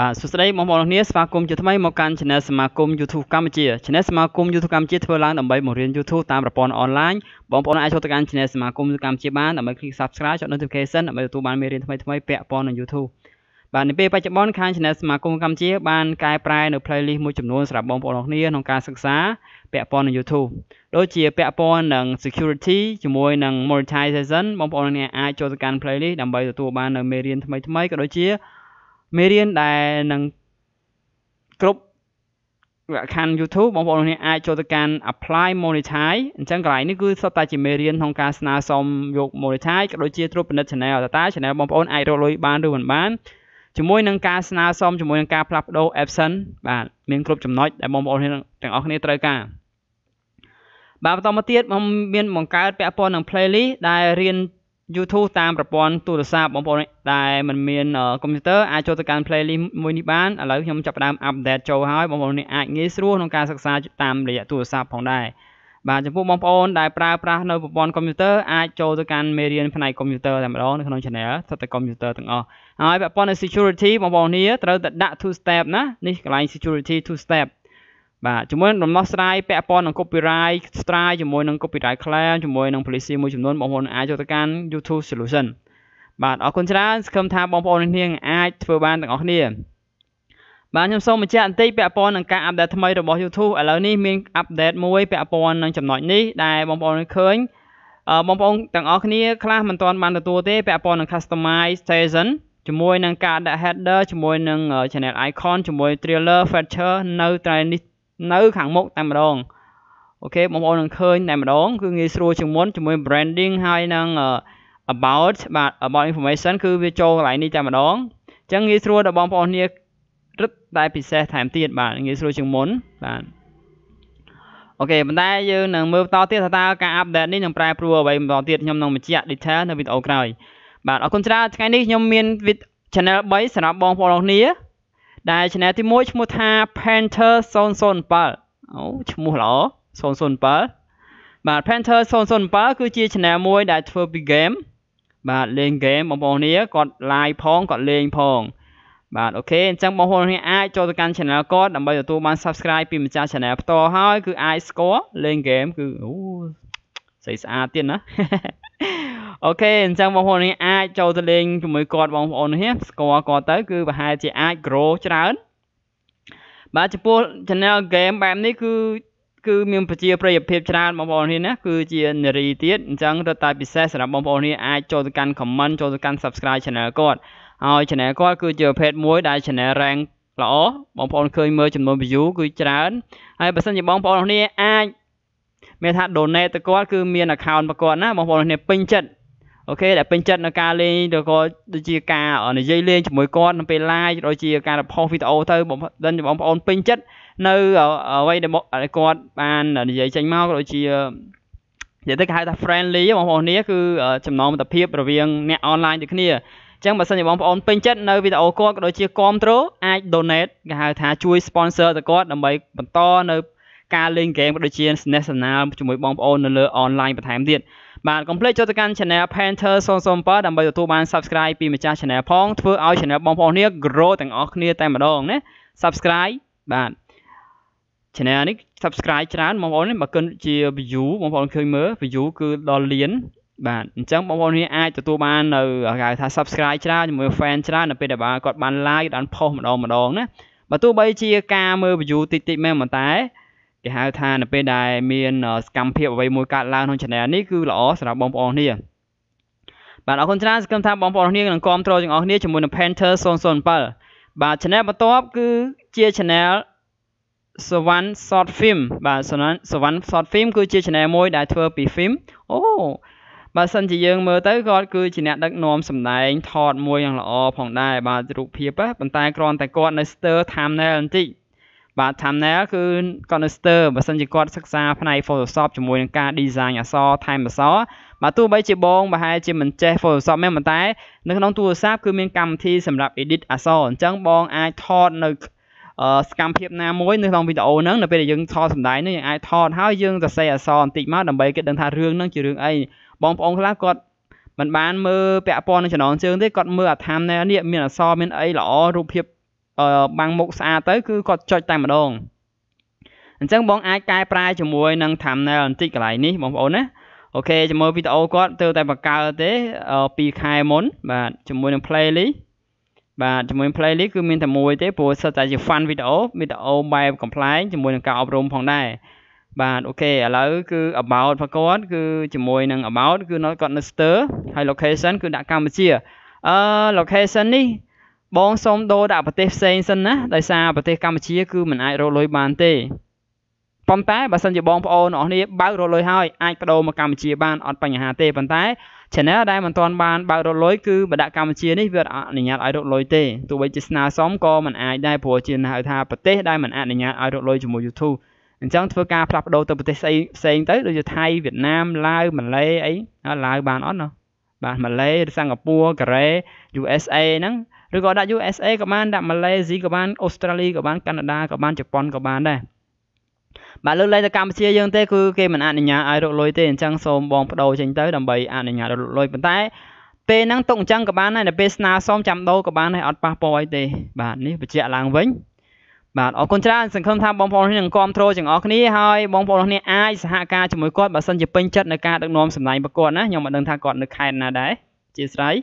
បាទសួស្តីបងប្អូនអរគ្នាស្វាគមន៍ជាថ្មីមកកាន់ Channel សមាគម YouTube កម្ពុជា Channel សមាគម YouTube កម្ពុជាធ្វើឡើងដើម្បីបង្រៀន YouTube តាមប្រព័ន្ធអនឡាញបងប្អូនអាចចូលទៅកាន់ Channel សមាគម YouTube កម្ពុជាបានដើម្បី click Subscribe ចុច Notification ដើម្បីទទួលបានមេរៀនថ្មីៗពាក់ព័ន្ធនឹង YouTube បាទនៅពេលបច្ចុប្បន្នខាង Channel សមាគមកម្ពុជា បានកែប្រែនៅ playlist មួយចំនួនសម្រាប់បងប្អូនអរគ្នាក្នុងការសិក្សាពាក់ព័ន្ធនឹង YouTube ដូចជាពាក់ព័ន្ធនឹង security ជាមួយនឹង monetization បងប្អូនអ្នកអាចចូលទៅកាន់ playlist ដើម្បីទទួលបាននៅមេរៀនថ្មីៗក៏ដូចជាមេរៀនដែលនឹងគ្រប់វគ្គខណ្ឌ YouTube បងប្អូនអ្នកអាចចូលទៅកាន់ apply monetize អញ្ចឹងកន្លែងនេះគឺសុទ្ធតែជាមេរៀនក្នុងការស្នើសុំយក monetize ក៏ដូចជាត្រួតពិនិត្យ channel តើតើ channel បងប្អូនអាចរកលុយបានឬមិនបានជាមួយនឹងការស្នើសុំជាមួយនឹងការផ្លាស់ប្ដូរ option បាទមានគ្រប់ចំណុចដែលបងប្អូនទាំងអស់គ្នាត្រូវការបាទបន្តមកទៀតខ្ញុំមាន បង្កើតពាក់ព័ន្ធនឹង playlist ដែលរៀន YouTube តាមប្រព័ន្ធទូរស័ព្ទបងប្អូនដែលមិនមានកុំព្យូទ័រអាចចូលទៅកាន់ playlist មួយនេះបានឥឡូវខ្ញុំចាប់ផ្ដើម update ចូលហើយបងប្អូនអាចងាយស្រួលក្នុងការសិក្សាតាមរយៈទូរស័ព្ទផងដែរបាទចំពោះបងប្អូនដែលប្រើប្រាស់នៅប្រព័ន្ធកុំព្យូទ័រអាចចូលទៅកាន់មេរៀនផ្នែកកុំព្យូទ័រតែម្ដងនៅក្នុង channel ស្ថិតតែកុំព្យូទ័រទាំងអស់ហើយពាក់ព័ន្ធនឹង security បងប្អូននេះត្រូវតែដាក់ two step ណានេះកន្លែង security two step បាទជាមួយដំណោះស្រាយពាក់ព័ន្ធនឹង copyright strike ជាមួយនឹង copyright claim ជាមួយនឹង policy មួយចំនួនបងប្អូនអាចចូលទៅកាន់ YouTube solution បាទអរគុណច្រើនសង្ឃឹមថាបងប្អូននាងអាចធ្វើបានទាំងអស់គ្នាបាទខ្ញុំសូមបញ្ជាក់បន្តិចពាក់ព័ន្ធនឹងការ update ថ្មីរបស់ YouTube ឥឡូវនេះមាន update មួយពាក់ព័ន្ធនឹងចំណុចនេះដែលបងប្អូនឃើញបងប្អូនទាំងអស់គ្នាខ្លះមិនទាន់បានទទួលទេពាក់ព័ន្ធនឹង customization ជាមួយ នឹងការដាក់ header ជាមួយនឹង channel icon ជាមួយ trailer feature នៅត្រៃនេះនៅខាងមុខតែម្ដងអូខេបងប្អូននឹងឃើញតែម្ដងគឺងាយស្រួលជាងមុនជាមួយ branding ហើយនឹង about បាទ about information គឺវាចូលកន្លែងនេះតែម្ដងអញ្ចឹងងាយស្រួលដល់បងប្អូនគ្នារឹតតែពិសេសថែមទៀតបាទងាយស្រួលជាងមុនបាទអូខេប៉ុន្តែយើងនឹងមើលបន្តទៀតថាតើការ update នេះនឹងប្រែប្រួលអ្វីបន្តទៀតខ្ញុំនឹងបញ្ជាក់ detail នៅវីដេអូក្រោយបាទអរគុណច្រើនថ្ងៃនេះខ្ញុំមាន channel 3សម្រាប់បងប្អូនគ្នាដែលឆ្នែលទី1ឈ្មោះថា Panther 007អូឈ្មោះល្អ007បាទ Panther 007គឺជាឆ្នែលមួយដែលធ្វើពី game បាទលេង game បងប្អូនគ្នាគាត់ live ផងគាត់លេងផង បាទអូខេអញ្ចឹងបងប្អូនគ្នាអាចចូលទៅកាន់ channel គាត់ដើម្បីទទួលបាន subscribe ពីម្ចាស់ channel ផ្ទាល់ហើយគឺអាច score លេង game គឺអូស្អីស្អាតទៀតណាអូខេអញ្ចឹងបងប្អូននេះអាចចូលទៅលេងជាមួយគាត់បងប្អូននេះស្គាល់គាត់ទៅគឺប្រហែលជាអាច grow ច្រើនបាទចំពោះ channel game បែបនេះគឺគឺមានប្រជាប្រិយភាពច្រើនបងប្អូននេះណាគឺជានារីទៀតអញ្ចឹងរត់តែពិសេសសម្រាប់បងប្អូននេះអាចចូលទៅកាន់ comment ចូលទៅកាន់ subscribe channel គាត់ហើយ channel គាត់គឺជាប្រភេទមួយដែល channel rank ល្អបងប្អូនឃើញមើលចំនួន view គឺច្រើនហើយបើសិនជាបងប្អូននេះអាចមានថា donate ទៅគាត់គឺមាន account របស់គាត់ណាបងប្អូននេះពេញចិត្តអូខេដែលពេញចិត្តនៅការលេងឬក៏ដូចជាការនិយាយលេងជាមួយគាត់នៅពេល live ដូចជាការផុសវីដេអូទៅបងបងប្អូនពេញចិត្តនៅអ្វីដែលគាត់បាននិយាយចេញមកដូចជានិយាយទៅគេហៅថា friendly បងប្អូននេះគឺចំណងមិត្តភាពរវាងអ្នក online ដូចគ្នាអញ្ចឹងបើសិនជាបងប្អូនពេញចិត្តនៅវីដេអូគាត់ក៏ដូចជាគាំទ្រអាច donate គេហៅថាជួយ sponsor ទៅគាត់ដើម្បីបន្តនៅការលេងហ្គេមក៏ដូចជាស្នេហ៍សណាលជាមួយបងប្អូននៅលើ online បន្ថែមទៀតបាទកុំភ្លេចចូលទៅកាន់ Channel Panther 007ដើម្បីទទួលបាន Subscribe ពីម្ចាស់ Channel ផងធ្វើឲ្យ Channel បងប្អូននេះ grow ទាំងអស់គ្នាតែម្ដងណា Subscribe បាទ Channel នេះ Subscribe ច្រើនបងប្អូនបើគិតជា view បងប្អូនឃើញមើល view គឺដល់លាន បាទអញ្ចឹងបងប្អូននេះអាចទទួលបាននៅគេថា subscribe ច្រើនជាមួយ fan ច្រើននៅពេលដែលគាត់បាន like ដល់ post ម្ដងម្ដងណាបើទោះបីជាការមើល view តិចតិចមែនប៉ុន្តែគេហៅថានៅពេលដែលមានសកម្មភាពអ្វីមួយកើតឡើងក្នុង channel នេះគឺល្អសម្រាប់បងប្អូនគ្នា បាទអរគុណច្រើនសង្ឃឹមថាបងប្អូនគ្នានឹងគ្រប់គ្រងទាំងអស់គ្នាជាមួយនឹង Panther 007បាទ channel បន្ទាប់គឺជា channel សវណ្ណ short film បាទសវណ្ណ short film គឺជា channel មួយដែលធ្វើពី film អូបើសិនជាយើងមើលទៅគាត់គឺជាអ្នកដឹកនាំសម្ដែង ថតមួយយ៉ាងល្អផងដែរបាទរូបភាពប៉ុន្តែគ្រាន់តែគាត់នៅស្ទើរ thumbnail បន្តិចបាទ thumbnail គឺ canister បើសិនជាគាត់សិក្សាផ្នែក Photoshop ជាមួយនឹងការ design អក្សរថែមអក្សរបាទទោះបីជាបងប្រហែលជាមិនចេះ Photoshop មែនប៉ុន្តែ នៅក្នុងទូរស័ព្ទគឺមានកម្មវិធីសម្រាប់ edit អក្សរអញ្ចឹងបងអាចថតនៅសកម្មភាពណាមួយនៅក្នុងវីដេអូហ្នឹងនៅពេលដែលយើងថតសម្ដែងហ្នឹងយើងអាចថតហើយយើងសរសេរអក្សរបន្តិចមកដើម្បីគេដឹងថារឿងហ្នឹងជារឿងអីបងប្អូនខ្លះគាត់មិនបានមើលពាក់ព័ន្ធនឹងចំណងជើងទេគាត់មើលអា thumbnail នេះមានអក្សរមានអីល្អរូបភាពបាំងមុខស្អាតទៅគឺគាត់ចុចតែម្ដងអញ្ចឹងបងអាចកែប្រែជាមួយនឹង thumbnail បន្តិចកន្លែងនេះបងប្អូនណាអូខេជាមួយវីដេអូគាត់ទៅតែបង្កើតទេ2ខែមុនបាទជាមួយនឹង playlist បាទជាមួយ playlist គឺមានតែមួយទេព្រោះសិតតែជា fun វីដេអូវីដេអូបែបកំ plaign ជាមួយនឹងការអប់រំផងដែរបាទអូខេឥឡូវគឺ about របស់គាត់គឺជាមួយនឹង about គឺគាត់នៅ stir ហើយ location គឺដាក់កម្ពុជាអឺ location នេះបងសូមដូរដាក់ប្រទេសផ្សេងសិនណាដោយសារប្រទេសកម្ពុជាគឺមិនអាចរកលុយបានទេប៉ុន្តែបើសិនជាបងប្អូនអ្នកនេះបើករលុយហើយអាចបដូរមកកម្ពុជាបានអត់បញ្ហាទេប៉ុន្តែ channel ដែលមិនទាន់បានបើករលុយគឺបដាក់កម្ពុជានេះវាអនុញ្ញាតឲ្យរកលុយទេទោះបីជាស្នើសុំក៏មិនអាចដែរព្រោះជាហៅថាប្រទេសដែលមិនអនុញ្ញាតឲ្យរកលុយជាមួយ YouTube អញ្ចឹងធ្វើការផ្លាស់ប្ដូរទៅប្រទេសផ្សេងទៅដូចជាថៃវៀតណាមឡាវម៉ាឡេអីឡាវបានអត់ណោះបាទម៉ាឡេឬសិង្ហបុរីកូរ៉េ USA ហ្នឹងឬក៏ដាក់ USA ក៏បានដាក់ Malaysia ក៏បាន Australia ក៏បាន Canada ក៏បាន Japan ក៏បានដែរបាទលើកលែងតែកម្ពុជាយើងទេគឺគេមិនអនុញ្ញាតឲ្យរកលុយទេអញ្ចឹងសូមបងបដូរចេញទៅដើម្បីអនុញ្ញាតរកលុយប៉ុន្តែពេលហ្នឹងទុកអញ្ចឹងក៏បានដែរនៅពេលស្នើសុំចាំដូរក៏បានដែរអត់ប៉ះពាល់អីទេបាទនេះបញ្ជាក់ឡើងវិញបាទអរគុណច្រើនសង្ឃឹមថាបងប្អូននឹងគ្រប់គ្រងទាំងអស់គ្នាហើយបងប្អូននេះអាចសហការជាមួយគាត់បើសិនជាពេញចិត្តនៅការដឹកនាំសម្ដែងប្រកួតណាខ្ញុំមិនដឹងថាគាត់នៅខេត្តណាដែរជាស្រ័យ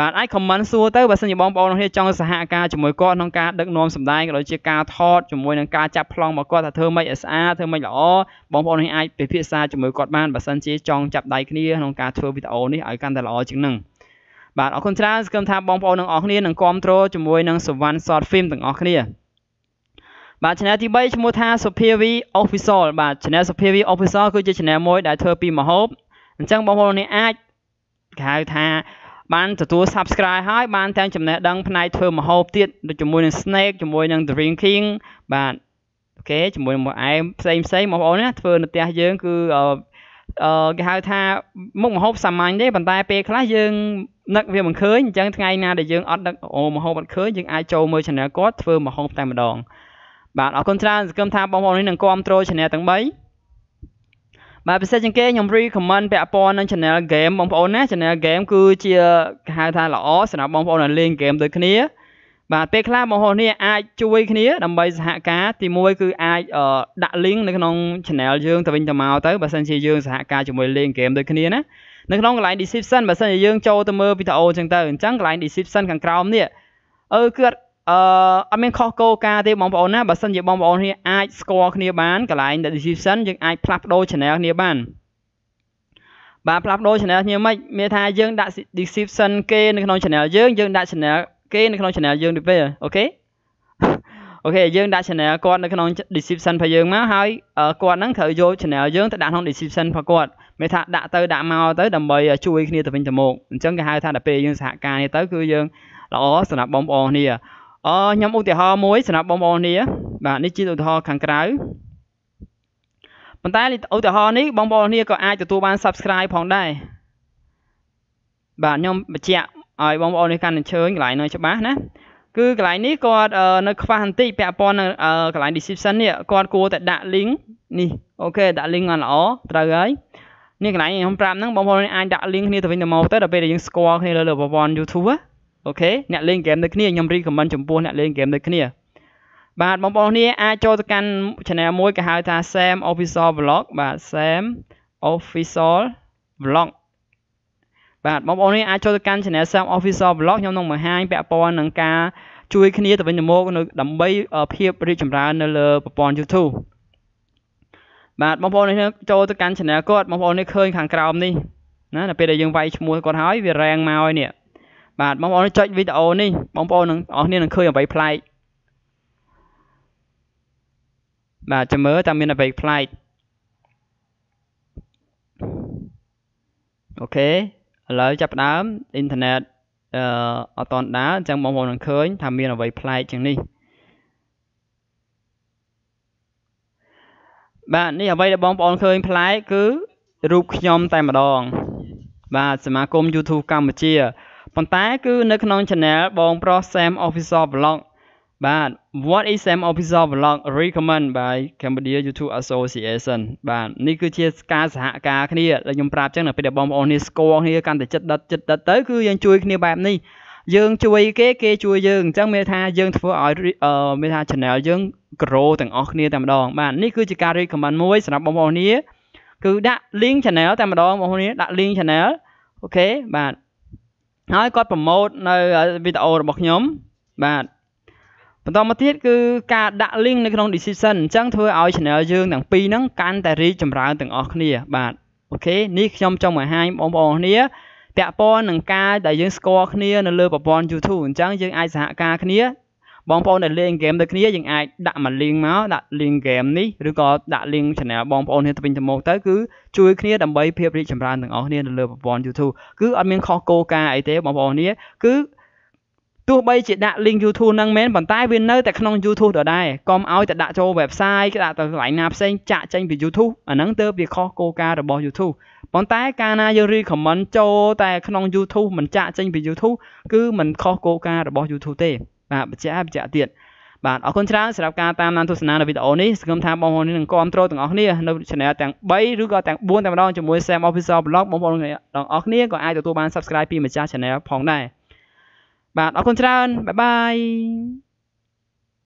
បាទអាច comment សួរទៅបើសិនជាបងប្អូនគ្នាចង់សហការជាមួយគាត់ក្នុងការដឹកនាំសម្ដែងក៏ដូចជាការថតជាមួយនឹងការចាប់ប្លង់មកគាត់ថាធ្វើម៉េចឲ្យស្អាតធ្វើម៉េចល្អបងប្អូនគ្នាអាចពិភាក្សាជាមួយគាត់បានបើសិនជាចង់ចាប់ដៃគ្នាក្នុងការធ្វើវីដេអូនេះឲ្យកាន់តែល្អជាងនឹងបាទអរគុណច្រើនសង្ឃឹមថាបងប្អូនទាំងអស់គ្នានឹងគ្រប់គ្រងជាមួយនឹងសវណ្ណ Short Film ទាំងអស់គ្នា បាទ channel ទី3ឈ្មោះថា Sophievi Official បាទ channel Sophievi Official គឺជា channel មួយដែលធ្វើពីម្ហូបអញ្ចឹងបងប្អូននេះអាចគេហៅថាបានទទួល subscribe ហើយបានទាំងចំណេះដឹងផ្នែកធ្វើម្ហូបទៀតជាមួយនឹង snake ជាមួយនឹង drinking បាទអូខេជាមួយនឹងមួយឯងផ្សេងផ្សេងបងប្អូនណាធ្វើនៅផ្ទះយើងគឺអឺគេហៅថាមុខម្ហូបសាមញ្ញទេប៉ុន្តែពេលខ្លះយើងនឹកវាមិនឃើញអញ្ចឹងថ្ងៃណាដែលយើងអត់នឹកអូម្ហូបអត់ឃើញយើងអាចចូលមើល channel គាត់ធ្វើម្ហូបតែម្ដងបាទអរគុណច្រើនសង្ឃឹមថាបងប្អូននេះនឹងគ្រប់គ្រង channel ទាំង3បាទពិសេសជាងគេខ្ញុំ recommend ពាក់ព័ន្ធនឹង channel game បងប្អូនណា channel game គឺជាគេហៅថាល្អសម្រាប់បងប្អូនដែលលេង game ដូចគ្នា បាទពេលខ្លះបងប្អូននេះអាចជួយគ្នា ដើម្បីសហការទីមួយគឺអាចដាក់ link នៅក្នុង channel យើងទៅវិញទៅមកទៅបើសិនជាយើងសហការជាមួយលេង game ដូចគ្នាណានៅក្នុងកន្លែង description បើសិនជាយើងចូលទៅមើលវីដេអូអញ្ចឹងទៅអញ្ចឹងកន្លែង description ខាងក្រោមនេះអឺគឺអឺអត់មានខុសគោលការណ៍ទេបងប្អូនណាបើសិនជាបងប្អូនគ្នាអាចស្គាល់គ្នាបានកន្លែង The Decision យើងអាចផ្លាស់ប្ដូរ channel គ្នាបានបាទផ្លាស់ប្ដូរ channel គ្នាមិនមានថាយើងដាក់ description គេនៅក្នុង channel យើងយើងដាក់ channel គេនៅក្នុង channel យើងទៅពេលអូខេអូខេយើងដាក់ channel គាត់នៅក្នុង description របស់យើងមកហើយគាត់ហ្នឹងត្រូវយក channel យើងទៅដាក់ក្នុង description របស់គាត់មានថាដាក់ទៅដាក់មកទៅដើម្បី ជួយគ្នាទៅវិញទៅមកអញ្ចឹងគេហៅថាដល់ពេលយើងសហការនេះទៅគឺយើងល្អសម្រាប់បងប្អូនគ្នាអខ្ញុំឧទាហរណ៍មួយសម្រាប់បងប្អូននេះបាទនេះជាឧទាហរណ៍ខាងក្រៅប៉ុន្តែឧទាហរណ៍នេះបងប្អូននេះក៏អាចទទួលបាន Subscribe ផងដែរបាទខ្ញុំបញ្ជាក់ឲ្យបងប្អូននេះកាន់អញ្ជើញកន្លែងនោះច្បាស់ណាគឺកន្លែងនេះគាត់នៅខ្វះបន្តិចពាក់ព័ន្ធនៅកន្លែង description នេះគាត់គួរតែដាក់ link នេះអូខេដាក់ link បានល្អត្រូវហើយនេះកន្លែងខ្ញុំប្រាប់ហ្នឹងបងប្អូនអាចដាក់ link គ្នាទៅវិញទៅមកទៅដល់ពេលដែលយើងស្គាល់គ្នាលើលើប្រព័ន្ធ YouTube ណាអូខេអ្នកលេងហ្គេមដូចគ្នាខ្ញុំ recommend ចំពោះអ្នកលេងហ្គេមដូចគ្នាបាទបងប្អូននេះអាចចូលទៅកាន់ channel មួយគេហៅថា Sam Official Vlog បាទ Sam Official Vlog បាទបងប្អូននេះអាចចូលទៅកាន់ channel Sam Official Vlog ខ្ញុំនឹងបង្ហាញពាក់ព័ន្ធនឹងការជួយគ្នាទៅវិញទៅមកនៅដើម្បីភាពរីកចម្រើននៅលើប្រព័ន្ធ YouTube បាទបងប្អូននេះចូលទៅកាន់ channel គាត់បងប្អូននេះឃើញខាងក្រោមនេះណាដល់ពេលដែលយើងវាយឈ្មោះគាត់ហើយវារាំងមកហើយនេះបាទបងប្អូនចុចវីដេអូនេះបងប្អូននឹងអស់គ្នានឹងឃើញអ្វីប្លែកបាទចាំមើលតើមានអ្វីប្លែកអូខេឥឡូវចាប់ដើមអ៊ីនធឺណិតអឺអត់តន់ដើរអញ្ចឹងបងប្អូននឹងឃើញថាមានអ្វីប្លែកជាងនេះបាទនេះអ្វីដែលបងប្អូនឃើញប្លែកគឺរូបខ្ញុំតែម្ដង បាទសមាគម YouTube កម្ពុជាប៉ុន្តែគឺនៅក្នុង channel បងប្រុស Sam Officer Vlog បាទ What is Sam Officer Vlog recommend by Cambodia YouTube Association បាទនេះគឺជាការសហការគ្នាដែលខ្ញុំប្រាប់ចឹងនៅពេលដែលបងប្អូននេះស្គាល់គ្នាកាន់តែចិត្តដិតចិត្តដិតទៅគឺយើងជួយគ្នាបែបនេះយើងជួយ គេគេជួយយើងអញ្ចឹងមានថាយើងធ្វើឲ្យមានថា channel យើង grow ទាំងអស់គ្នាតែម្ដងបាទនេះគឺជាការ recommend មួយសម្រាប់បងប្អូននេះគឺដាក់ link channel តែម្ដងបងប្អូននេះដាក់ link channel អូខេបាទហើយគាត់ប្រម៉ូតនៅវីដេអូរបស់ខ្ញុំបាទបន្តមកទៀតគឺការដាក់ link នៅក្នុង description អញ្ចឹងធ្វើឲ្យ channel យើងទាំងពីរហ្នឹងកាន់តែរីកចម្រើនទាំងអស់គ្នា បាទអូខេនេះខ្ញុំចង់បង្ហាញបងប្អូនគ្នាពាក់ព័ន្ធនឹងការដែលយើងស្គាល់គ្នានៅលើប្រព័ន្ធ YouTube អញ្ចឹងយើងអាចសហការគ្នាបងប្អូនដែលលេងហ្គេមដូចគ្នាយើងអាចដាក់មក link មកដាក់ link ហ្គេមនេះឬក៏ដាក់ link channel បងប្អូនគ្នាទៅវិញទៅមកទៅគឺជួយគ្នាដើម្បីភាពរីកចម្រើនទាំងអស់គ្នានៅលើប្រព័ន្ធ YouTube គឺអត់មានខុសគោលការណ៍អីទេបងប្អូនគ្នាគឺទោះបីជាដាក់ link YouTube ហ្នឹងមែនប៉ុន្តែវានៅតែក្នុង YouTube ដដែលកុំឲ្យតែដាក់ចូល website ដាក់ទៅកន្លែងណាផ្សេងចាក់ចេញពី YouTube អាហ្នឹងទើបវាខុសគោលការណ៍របស់ YouTube ប៉ុន្តែកាលណាយើង recommend ចូលតែក្នុង YouTube មិនចាក់ចេញពី YouTube គឺមិនខុសគោលការណ៍របស់ YouTube ទេបាទបញ្ជាក់បញ្ជាក់ទៀតបាទអរគុណច្រើនសម្រាប់ការតាមដានទស្សនានៅវីដេអូនេះសង្ឃឹមថាបងប្អូននឹងគ្រប់គ្រងទាំងអស់គ្នានៅ channel ទាំង3ឬក៏ទាំង4តែម្ដងជាមួយ Sam Official Blog បងប្អូនទាំងអស់គ្នាក៏អាចទទួលបាន subscribe ពីម្ចាស់ channel ផងដែរបាទអរគុណច្រើនបាយបាយ